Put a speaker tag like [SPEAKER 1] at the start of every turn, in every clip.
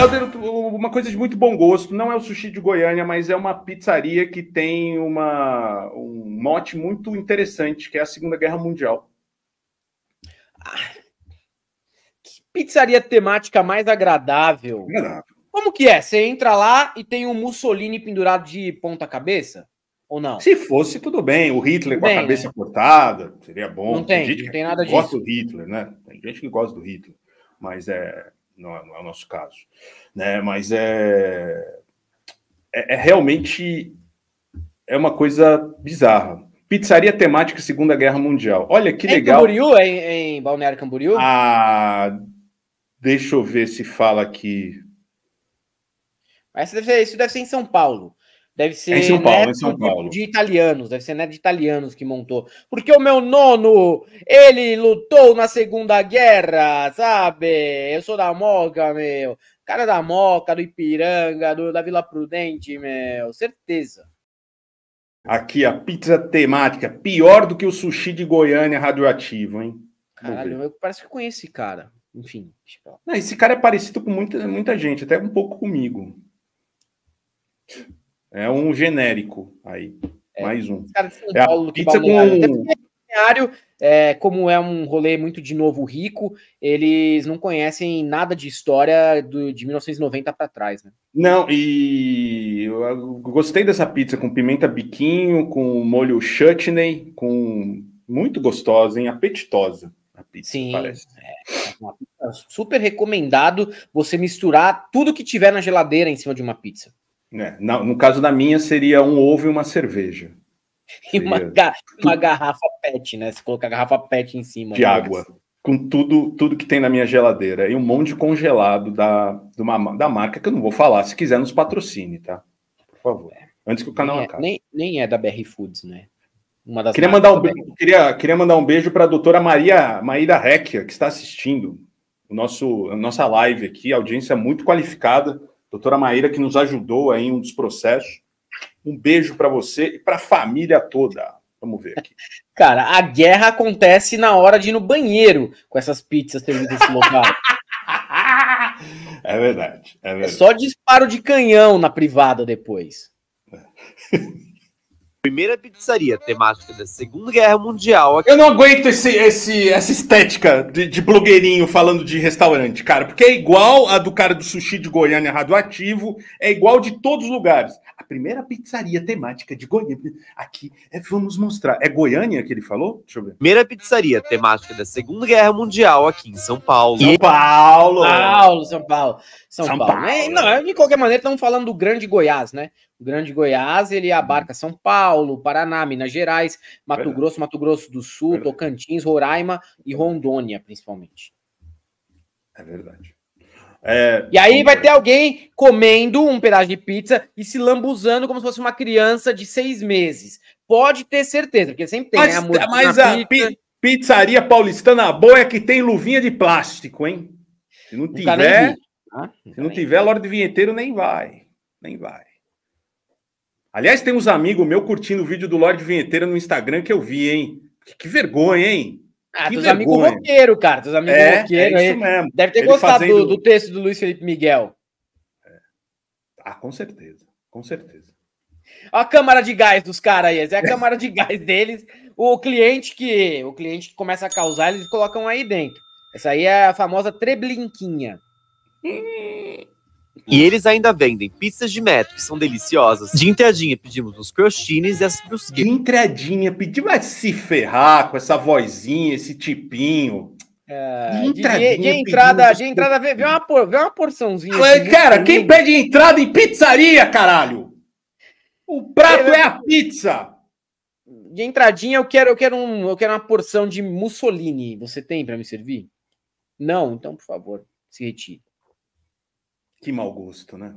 [SPEAKER 1] Helder, uma coisa de muito bom gosto, não é o sushi de Goiânia, mas é uma pizzaria que tem uma, um mote muito interessante, que é a Segunda Guerra Mundial. Ah, que pizzaria temática mais agradável.
[SPEAKER 2] Como que é? Você entra lá e tem um Mussolini pendurado de ponta cabeça? Ou não? Se
[SPEAKER 1] fosse, tudo bem. O Hitler tudo com bem, a cabeça né? cortada, seria bom. Não tem, tem, gente não tem nada que disso. gosta do Hitler, né? Tem gente que gosta do Hitler. Mas é, não é, não é o nosso caso, né? Mas é, é, é realmente é uma coisa bizarra. Pizzaria temática Segunda Guerra Mundial. Olha que legal.
[SPEAKER 2] Camboriú, é em, é em Balneário Camboriú?
[SPEAKER 1] Ah, deixa eu ver se fala aqui.
[SPEAKER 2] Deve isso deve ser em São Paulo. Deve ser é São Paulo, é neto é São Paulo. de italianos, deve ser neto de italianos que montou. Porque o meu nono, ele lutou na Segunda Guerra, sabe? Eu sou da Moca, meu. Cara da Moca, do Ipiranga, do, da Vila Prudente, meu. Certeza.
[SPEAKER 1] Aqui, a pizza temática. Pior do que o sushi de Goiânia radioativo, hein? Caralho,
[SPEAKER 2] eu parece que eu conheço esse
[SPEAKER 1] cara. Enfim. Não, esse cara é parecido com muita, muita gente, até um pouco comigo. É um genérico aí. É, mais um. é Paulo, a pizza com... Balneário, é,
[SPEAKER 2] como é um rolê muito de novo rico, eles não conhecem nada de história do, de 1990 para trás, né?
[SPEAKER 1] Não, e eu gostei dessa pizza com pimenta biquinho, com molho chutney, com muito gostosa, hein? Apetitosa. A pizza, Sim, parece. É, é uma pizza super recomendado você
[SPEAKER 2] misturar tudo que tiver na geladeira em cima de uma pizza.
[SPEAKER 1] É, no caso da minha, seria um ovo e uma cerveja.
[SPEAKER 2] E uma, ga uma garrafa PET, né? Você coloca a garrafa PET em cima. De né? água.
[SPEAKER 1] Com tudo, tudo que tem na minha geladeira. E um monte de congelado da, de uma, da marca que eu não vou falar. Se quiser, nos patrocine, tá? Por favor. É. Antes que o canal nem é, acabe. nem, nem é da BR Foods, né? queria mandar um beijo, queria, queria mandar um beijo para a doutora Maria Maíra Recchia, que está assistindo o nosso a nossa live aqui, audiência muito qualificada doutora Maíra, que nos ajudou aí em um dos processos. Um beijo para você e para a família toda. Vamos ver aqui.
[SPEAKER 2] Cara, a guerra acontece na hora de ir no banheiro com essas pizzas servidas nesse local. É verdade, é verdade. É só disparo de canhão na privada depois. É.
[SPEAKER 3] primeira pizzaria temática da Segunda Guerra
[SPEAKER 1] Mundial. Aqui. Eu não aguento esse, esse, essa estética de, de, blogueirinho falando de restaurante, cara, porque é igual a do cara do sushi de Goiânia radioativo, é igual de todos os lugares. A primeira pizzaria temática de Goiânia. Aqui, é, vamos mostrar. É Goiânia que ele falou? Deixa eu ver. Primeira pizzaria
[SPEAKER 3] temática da Segunda Guerra Mundial aqui em São Paulo. São Paulo! São Paulo, São Paulo.
[SPEAKER 2] São, São Paulo. Paulo. É, não, é, de qualquer maneira, estamos falando do grande Goiás, né? O Grande Goiás, ele abarca uhum. São Paulo, Paraná, Minas Gerais, Mato Verdade. Grosso, Mato Grosso do Sul, Verdade. Tocantins, Roraima e Rondônia, principalmente.
[SPEAKER 1] É verdade. É...
[SPEAKER 2] E aí vai ter alguém comendo um pedaço de pizza e se lambuzando como se fosse uma criança de seis meses. Pode ter certeza, porque sempre tem. Mas, né, a, mas a
[SPEAKER 1] pizza. pizzaria paulistana boa é que tem luvinha de plástico, hein? Se não Nunca tiver, vi, tá? se não tiver, vi. Lorde Vinheteiro nem vai. Nem vai. Aliás, tem uns amigos meu curtindo o vídeo do Lorde Vinheteira no Instagram que eu vi, hein? Que, que vergonha, hein? Ah, dos amigos roqueiros, cara. Dos amigos é, é, roqueiro. É isso mesmo. Deve ter Ele gostado fazendo... do, do,
[SPEAKER 2] texto do Luiz Felipe
[SPEAKER 1] Miguel. É. Ah, com certeza. Com certeza.
[SPEAKER 2] Olha a câmara de gás dos caras aí. é a câmara de gás deles. O cliente que o cliente que começa a causar, eles colocam aí dentro. Essa aí é a famosa treblinquinha.
[SPEAKER 3] E eles ainda vendem pizzas de metro, que são deliciosas. De entradinha pedimos
[SPEAKER 1] os crostines e as brusquetas. De entradinha, pedimos a se ferrar com essa vozinha, esse tipinho. É, de, de, de, entrada, de entrada,
[SPEAKER 2] vê, vê, uma, por, vê uma porçãozinha. Cara, cara quem
[SPEAKER 1] pede entrada em pizzaria, caralho? O prato
[SPEAKER 2] eu, é a pizza. De entradinha, eu quero, eu quero, um, eu quero uma porção de Mussolini. Você tem para me servir? Não, então por favor, se retire.
[SPEAKER 3] Que mau gosto, né?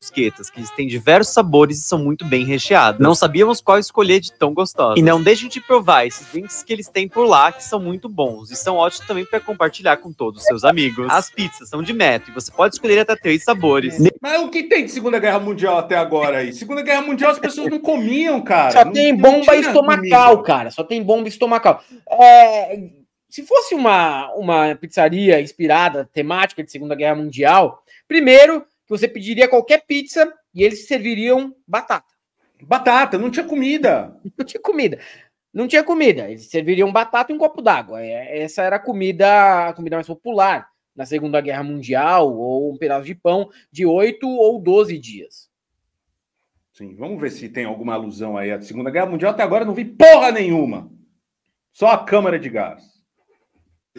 [SPEAKER 3] Brusquetas, que têm diversos sabores e são muito bem recheadas. Não sabíamos qual escolher de tão gostosa. E não deixem de provar esses drinks que eles têm por lá, que são muito bons e são ótimos também para compartilhar com todos os seus amigos. As pizzas são de metro e você pode
[SPEAKER 1] escolher até três sabores. Mas o que tem de Segunda Guerra Mundial até agora aí? Segunda Guerra Mundial as pessoas não comiam, cara. Só não, tem bomba estomacal, comida. cara.
[SPEAKER 2] Só tem bomba estomacal. É, se fosse uma, uma pizzaria inspirada, temática de Segunda Guerra Mundial, Primeiro, que você pediria qualquer pizza e eles serviriam batata. Batata, não tinha comida. Não tinha comida. Não tinha comida. Eles serviriam batata e um copo d'água. É, essa era a comida, a comida mais popular na Segunda Guerra Mundial, ou um
[SPEAKER 1] pedaço de pão de 8 ou 12 dias. Sim, vamos ver se tem alguma alusão aí à Segunda Guerra Mundial. Até agora não vi porra nenhuma. Só a Câmara de
[SPEAKER 3] Gás.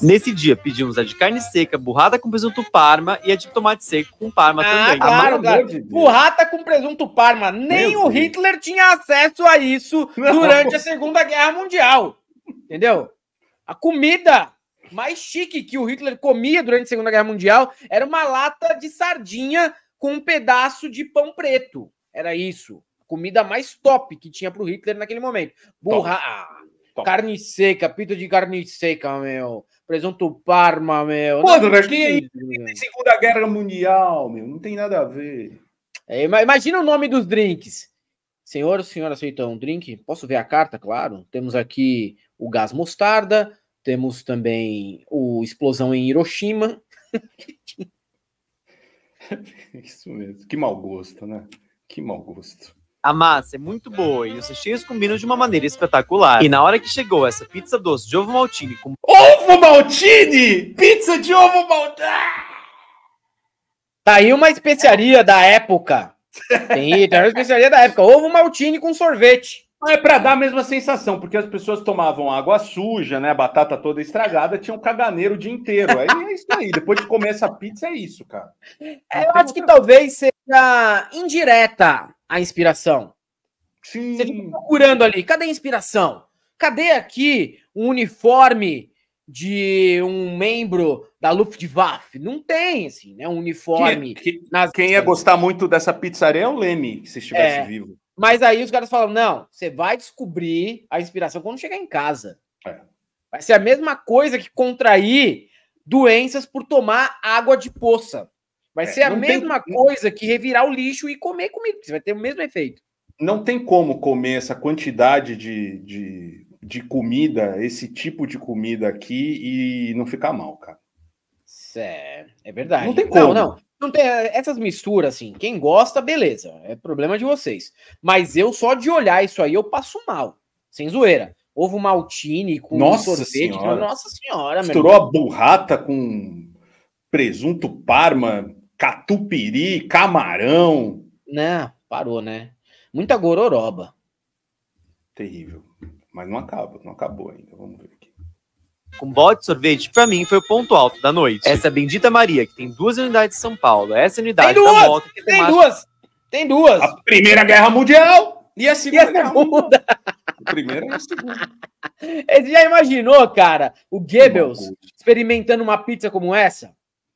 [SPEAKER 3] Nesse dia, pedimos a de carne seca, burrata com presunto parma e a de tomate seco com parma ah, também. Claro, De burrata
[SPEAKER 2] com presunto parma. Nem Meu o Hitler Deus. tinha acesso a isso durante a Segunda Guerra Mundial. Entendeu? A comida mais chique que o Hitler comia durante a Segunda Guerra Mundial era uma lata de sardinha com um pedaço de pão preto. Era isso. A comida mais top que tinha para o Hitler naquele momento. Burra... Ah, Top. Carne seca, pito de carne seca, meu. Presunto parma, meu. Pô, não, que é isso, Segunda Guerra
[SPEAKER 1] Mundial, meu. Não tem nada a ver.
[SPEAKER 2] É, imagina o nome dos drinks. Senhor, senhora aceita um drink? Posso ver a carta? Claro. Temos aqui o gás mostarda, temos também o explosão em Hiroshima.
[SPEAKER 3] Isso mesmo. Que mau gosto, né? Que mau gosto. A massa é muito boa e os recheios combinam de uma maneira espetacular. E na hora que chegou essa pizza doce de ovo maltine com... Ovo maltine! Pizza de ovo maltine!
[SPEAKER 2] Tá aí uma especiaria da época. Tem, tem uma especiaria da época. Ovo maltine
[SPEAKER 1] com sorvete. É para dar a mesma sensação, porque as pessoas tomavam água suja, né? Batata toda estragada, tinha um caganeiro o dia inteiro. Aí é isso aí. Depois de comer essa pizza, é isso, cara. É, eu acho que talvez seja indireta a inspiração.
[SPEAKER 2] Sim. Você fica procurando ali. Cadê a inspiração? Cadê aqui um uniforme de um membro da Luftwaffe. Não tem, assim, né? Um uniforme.
[SPEAKER 1] Que, que, quem ia gostar muito dessa pizzaria é o Leme, se estivesse é, vivo.
[SPEAKER 2] Mas aí os caras falam: não, você vai descobrir a inspiração quando chegar em casa. É. Vai ser a mesma coisa que contrair doenças por tomar água de poça. Vai é, ser a mesma tem... coisa que revirar o lixo e comer comida. Você vai ter o mesmo efeito.
[SPEAKER 1] Não tem como comer essa quantidade de, de, de comida, esse tipo de comida aqui e não ficar mal, cara.
[SPEAKER 2] É, é verdade. Não tem como. Não, não. Não tem é, essas misturas assim. Quem gosta, beleza, é problema de vocês. Mas eu só de olhar isso aí eu passo mal, sem zoeira. Ovo maltine com nossa sorvete, senhora. Que, nossa senhora, misturou a
[SPEAKER 1] burrata com presunto parma, catupiry, camarão. Não, né, parou, né? Muita gororoba. Terrível. Mas não acaba, não acabou ainda. Vamos ver aqui
[SPEAKER 3] com bote de sorvete, para mim foi o ponto alto da noite. Essa bendita Maria, que tem duas unidades em São Paulo. Essa é unidade tem duas, da moto. Que tem, tem duas! Tem duas! A Primeira Guerra Mundial e
[SPEAKER 2] a Segunda. E a segunda.
[SPEAKER 3] primeira e a segunda.
[SPEAKER 2] Ele já imaginou, cara, o Goebbels experimentando uma pizza como essa?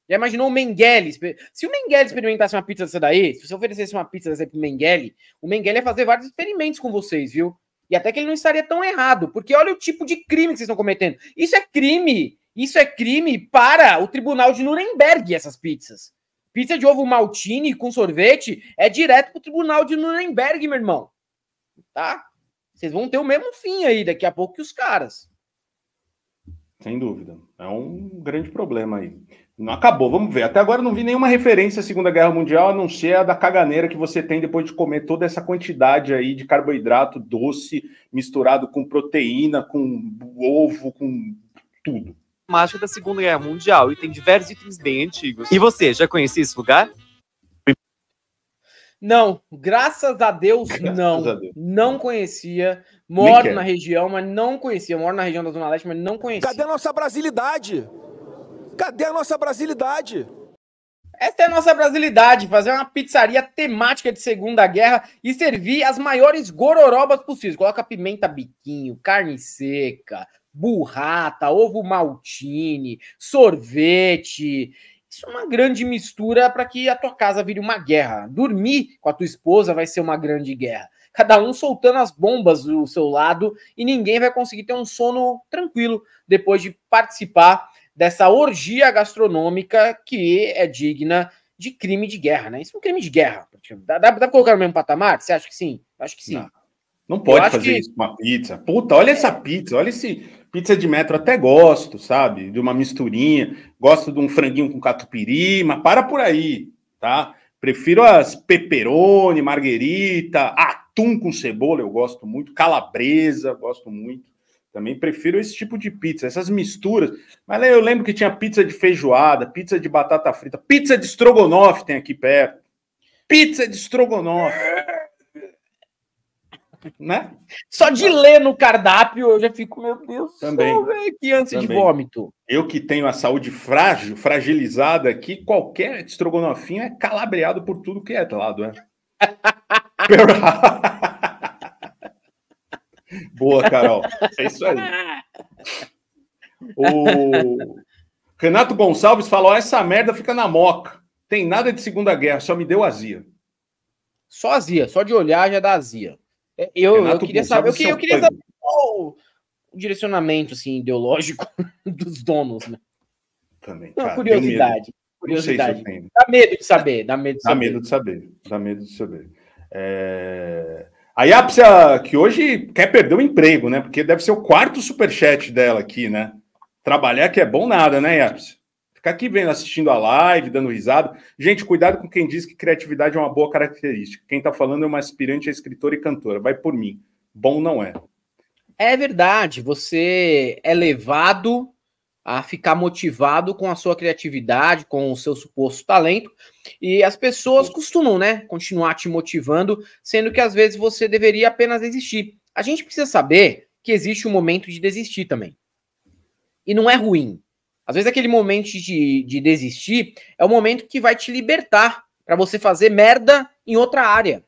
[SPEAKER 2] Já imaginou o Mengele? Se o Mengele experimentasse uma pizza dessa daí, se você oferecesse uma pizza dessa pro Mengele, o Mengele ia fazer vários experimentos com vocês, viu? E até que ele não estaria tão errado, porque olha o tipo de crime que vocês estão cometendo. Isso é crime. Isso é crime para o tribunal de Nuremberg, essas pizzas. Pizza de ovo maltine com sorvete é direto para o tribunal de Nuremberg, meu irmão. Tá? Vocês vão ter o mesmo fim aí daqui a pouco que os caras.
[SPEAKER 1] Sem dúvida. É um grande problema aí. Não acabou, vamos ver. Até agora não vi nenhuma referência à Segunda Guerra Mundial, a não ser a da caganeira que você tem depois de comer toda essa quantidade aí de carboidrato doce misturado com proteína, com ovo, com
[SPEAKER 3] tudo. Mágica da Segunda Guerra Mundial e tem diversos itens bem antigos. E
[SPEAKER 1] você, já conhecia esse
[SPEAKER 3] lugar? Não, graças
[SPEAKER 2] a Deus, graças não. A Deus. Não conhecia. Moro na região, mas não conhecia. Moro na região da Zona Leste, mas não conhecia. Cadê a nossa brasilidade? Cadê a nossa brasilidade? Esta é a nossa brasilidade, fazer uma pizzaria temática de Segunda Guerra e servir as maiores gororobas possíveis. Coloca pimenta biquinho, carne seca, burrata, ovo maltine, sorvete. Isso é uma grande mistura para que a tua casa vire uma guerra. Dormir com a tua esposa vai ser uma grande guerra. Cada um soltando as bombas do seu lado e ninguém vai conseguir ter um sono tranquilo depois de participar dessa orgia gastronômica que é digna de crime de guerra, né? Isso é um crime de guerra. Dá, dá, dá pra colocar no mesmo patamar? Você acha que sim? Acho que sim. Não,
[SPEAKER 1] não pode fazer que... isso com uma pizza. Puta, olha essa pizza, olha esse. Pizza de metro até gosto, sabe? De uma misturinha. Gosto de um franguinho com catupiry, mas para por aí, tá? Prefiro as peperoni, marguerita, atum com cebola, eu gosto muito, calabresa, gosto muito. Também prefiro esse tipo de pizza, essas misturas. Mas eu lembro que tinha pizza de feijoada, pizza de batata frita, pizza de estrogonofe tem aqui perto. Pizza de estrogonofe. né? Só de então. ler no cardápio eu já fico, meu Deus, também que antes de vômito. Eu que tenho a saúde frágil, fragilizada aqui, qualquer estrogonofinho é calabreado por tudo que é lado, é.
[SPEAKER 3] Boa, Carol.
[SPEAKER 1] É isso aí. O Renato Gonçalves falou: ah, essa merda fica na moca. Tem nada de Segunda Guerra, só me deu azia. Só azia, só de olhar já dá azia.
[SPEAKER 2] É, eu, eu queria Gonçalves saber, eu, que, eu queria é saber qual o direcionamento assim, ideológico dos donos, né?
[SPEAKER 1] Também. Cara, Não, curiosidade. Curiosidade. Se
[SPEAKER 2] dá medo de saber, dá medo de saber. Dá medo de
[SPEAKER 1] saber, dá medo de saber. É... A Yapsia que hoje quer perder o emprego, né? Porque deve ser o quarto superchat dela aqui, né? Trabalhar que é bom nada, né, Yapsia? Ficar aqui vendo, assistindo a live, dando risada. Gente, cuidado com quem diz que criatividade é uma boa característica. Quem tá falando é uma aspirante a escritora e cantora. Vai por mim. Bom não é. É verdade. Você é levado
[SPEAKER 2] a ficar motivado com a sua criatividade, com o seu suposto talento, e as pessoas costumam, né, continuar te motivando, sendo que às vezes você deveria apenas desistir. A gente precisa saber que existe um momento de desistir também. E não é ruim. Às vezes aquele momento de, de desistir é o momento que vai te libertar para você fazer merda em outra área.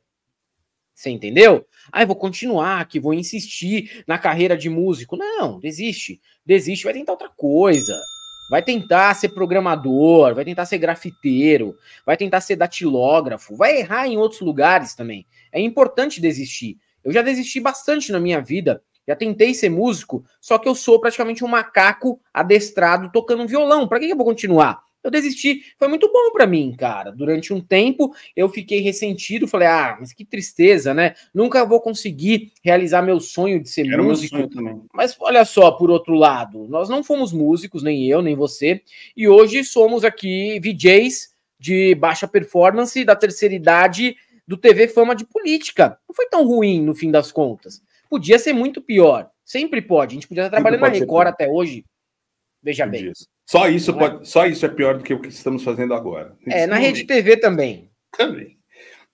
[SPEAKER 2] Você entendeu? Ah, eu vou continuar aqui, vou insistir na carreira de músico. Não, desiste. Desiste, vai tentar outra coisa. Vai tentar ser programador, vai tentar ser grafiteiro, vai tentar ser datilógrafo, vai errar em outros lugares também. É importante desistir. Eu já desisti bastante na minha vida, já tentei ser músico, só que eu sou praticamente um macaco adestrado tocando violão. Para que eu vou continuar? eu desisti. Foi muito bom para mim, cara. Durante um tempo eu fiquei ressentido, falei, ah, mas que tristeza, né? Nunca vou conseguir realizar meu sonho de ser Era músico. Mas olha só, por outro lado, nós não fomos músicos, nem eu, nem você, e hoje somos aqui VJs de baixa performance da terceira idade do TV Fama de Política. Não foi tão ruim no fim das contas. Podia ser muito pior. Sempre pode. A gente podia estar trabalhando na Record até hoje. Veja bem. Isso.
[SPEAKER 1] Só isso, pode, só isso é pior do que o que estamos fazendo agora. é, na Rede TV também. Também.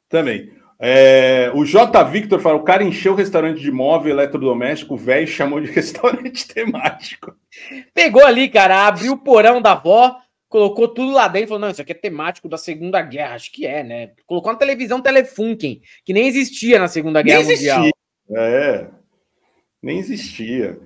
[SPEAKER 1] Também. É, o J. Victor fala: o cara encheu o restaurante de móvel eletrodoméstico, o velho chamou de restaurante temático.
[SPEAKER 2] Pegou ali, cara, abriu o porão da avó, colocou tudo lá dentro, e falou: não, isso aqui é temático da Segunda Guerra, acho que é, né? Colocou na televisão Telefunken, que nem existia na Segunda Guerra nem Mundial. Existia.
[SPEAKER 1] É, nem existia.